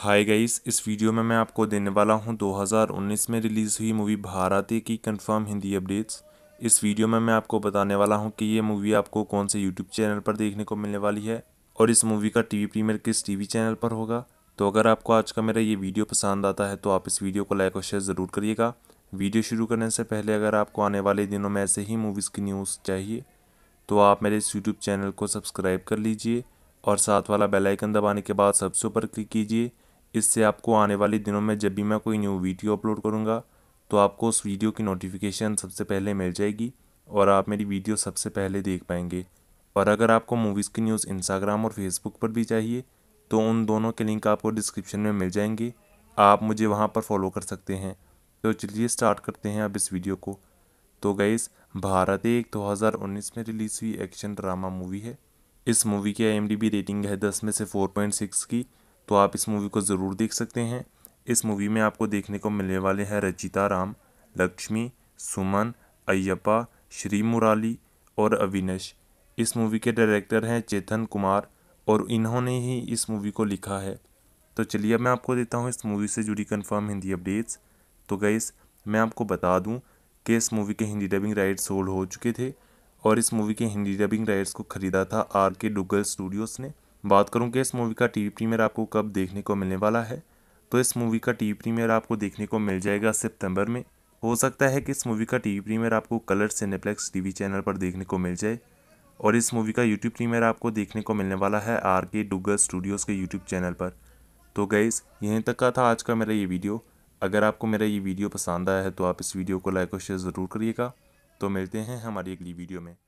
hi guys इस video में मैं आपको देने वाला हूं 2019 में रिलीज़ हुई मूवी भारती की कंफर्म हिंदी अपडेट्स इस वीडियो में मैं आपको बताने वाला हूं कि ये मूवी आपको कौन से यूट्यूब चैनल पर देखने को मिलने वाली है और इस मूवी का टीवी प्रीमियर किस टीवी चैनल पर होगा तो अगर आपको आज का मेरा ये वीडियो पसंद आता है तो आप इस वीडियो को लाइक और शेयर ज़रूर करिएगा वीडियो शुरू करने से पहले अगर आपको आने वाले दिनों में ऐसे ही मूवीज़ की न्यूज़ चाहिए तो आप मेरे इस यूट्यूब चैनल को सब्सक्राइब कर लीजिए और साथ वाला बेलाइकन दबाने के बाद सबसे ऊपर क्लिक कीजिए इससे आपको आने वाले दिनों में जब भी मैं कोई न्यू वीडियो अपलोड करूँगा तो आपको उस वीडियो की नोटिफिकेशन सबसे पहले मिल जाएगी और आप मेरी वीडियो सबसे पहले देख पाएंगे और अगर आपको मूवीज़ की न्यूज़ इंस्टाग्राम और फेसबुक पर भी चाहिए तो उन दोनों के लिंक आपको डिस्क्रिप्शन में मिल जाएंगे आप मुझे वहाँ पर फॉलो कर सकते हैं तो चलिए स्टार्ट करते हैं अब इस वीडियो को तो गईस भारत एक 2019 में रिलीज़ हुई एक्शन ड्रामा मूवी है इस मूवी की आई रेटिंग है दस में से फोर पॉइंट सिक्स की तो आप इस मूवी को ज़रूर देख सकते हैं इस मूवी में आपको देखने को मिलने वाले हैं रचिता राम लक्ष्मी सुमन अय्यपा श्री मुराली और अविनश इस मूवी के डायरेक्टर हैं चेतन कुमार और इन्होंने ही इस मूवी को लिखा है तो चलिए मैं आपको देता हूँ इस मूवी से जुड़ी कन्फर्म हिंदी अपडेट्स तो गई मैं आपको बता दूँ कि इस मूवी के हिंदी डबिंग राइट्स होल्ड हो चुके थे और इस मूवी के हिंदी डबिंग राइट्स को ख़रीदा था आर के डुगल स्टूडियोज़ ने बात करूँ कि इस मूवी का टी प्रीमियर आपको कब देखने को मिलने वाला है तो इस मूवी का टी प्रीमियर आपको देखने को मिल जाएगा सितंबर में हो सकता है कि इस मूवी का टी प्रीमियर आपको कलर सिनेप्लेक्स टीवी चैनल पर देखने को मिल जाए और इस मूवी का यूट्यूब प्रीमियर आपको देखने को मिलने वाला है आर के डुगर स्टूडियोज़ के यूट्यूब चैनल पर तो गईस यहीं तक का था आज का मेरा ये वीडियो अगर आपको मेरा ये वीडियो पसंद आया है तो आप इस वीडियो को लाइक और शेयर ज़रूर करिएगा तो मिलते हैं हमारी अगली वीडियो में